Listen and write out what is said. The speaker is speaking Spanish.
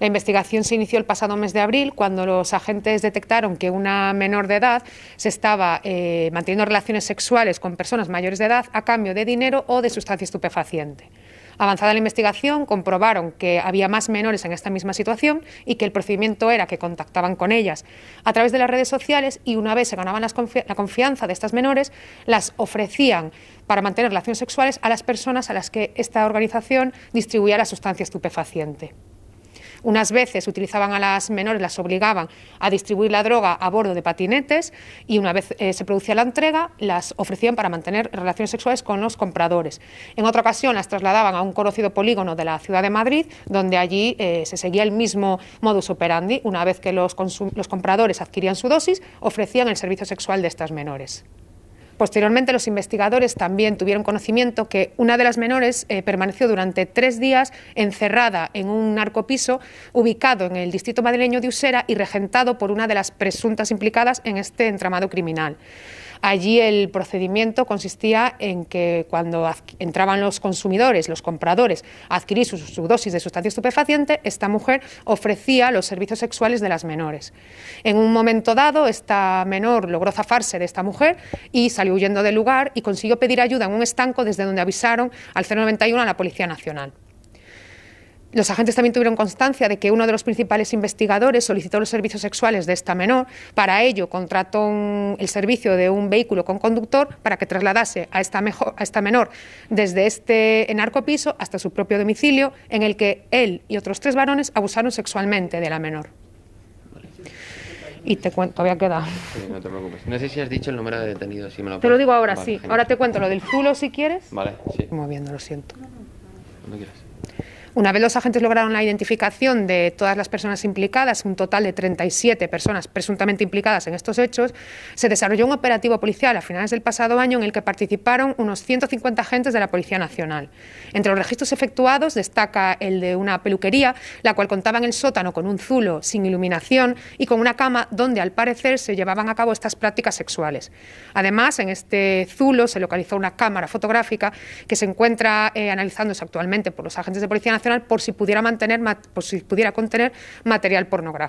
La investigación se inició el pasado mes de abril, cuando los agentes detectaron que una menor de edad se estaba eh, manteniendo relaciones sexuales con personas mayores de edad a cambio de dinero o de sustancia estupefaciente. Avanzada la investigación, comprobaron que había más menores en esta misma situación y que el procedimiento era que contactaban con ellas a través de las redes sociales y una vez se ganaban la confianza de estas menores, las ofrecían para mantener relaciones sexuales a las personas a las que esta organización distribuía la sustancia estupefaciente. Unas veces utilizaban a las menores, las obligaban a distribuir la droga a bordo de patinetes y una vez eh, se producía la entrega, las ofrecían para mantener relaciones sexuales con los compradores. En otra ocasión las trasladaban a un conocido polígono de la ciudad de Madrid, donde allí eh, se seguía el mismo modus operandi. Una vez que los, los compradores adquirían su dosis, ofrecían el servicio sexual de estas menores. Posteriormente, los investigadores también tuvieron conocimiento que una de las menores eh, permaneció durante tres días encerrada en un narcopiso ubicado en el distrito madrileño de Usera y regentado por una de las presuntas implicadas en este entramado criminal. Allí el procedimiento consistía en que cuando entraban los consumidores, los compradores, a adquirir su, dosis de sustancia estupefaciente, esta mujer ofrecía los servicios sexuales de las menores. En un momento dado, esta menor logró zafarse de esta mujer y salió huyendo del lugar y consiguió pedir ayuda en un estanco desde donde avisaron al 091 a la Policía Nacional los agentes también tuvieron constancia de que uno de los principales investigadores solicitó los servicios sexuales de esta menor. Para ello, contrató el servicio de un vehículo con conductor para que trasladase a esta, a esta menor desde este narcopiso hasta su propio domicilio, en el que él y otros tres varones abusaron sexualmente de la menor. Y te cuento, todavía queda. no te preocupes. No sé si has dicho el número de detenidos, si me lo Te lo digo ahora, sí. Ahora te cuento lo del zulo, si quieres. Vale, sí. Moviendo, lo siento. quieras. Una vez los agentes lograron la identificación de todas las personas implicadas, un total de 37 personas presuntamente implicadas en estos hechos, se desarrolló un operativo policial a finales del pasado año en el que participaron unos 150 agentes de la Policía Nacional. Entre los registros efectuados destaca el de una peluquería, la cual contaba en el sótano con un zulo sin iluminación y con una cama donde al parecer se llevaban a cabo estas prácticas sexuales. Además, en este zulo se localizó una cámara fotográfica que se encuentra eh, analizándose actualmente por los agentes de Policía Nacional por si pudiera mantener, por si pudiera contener material pornográfico.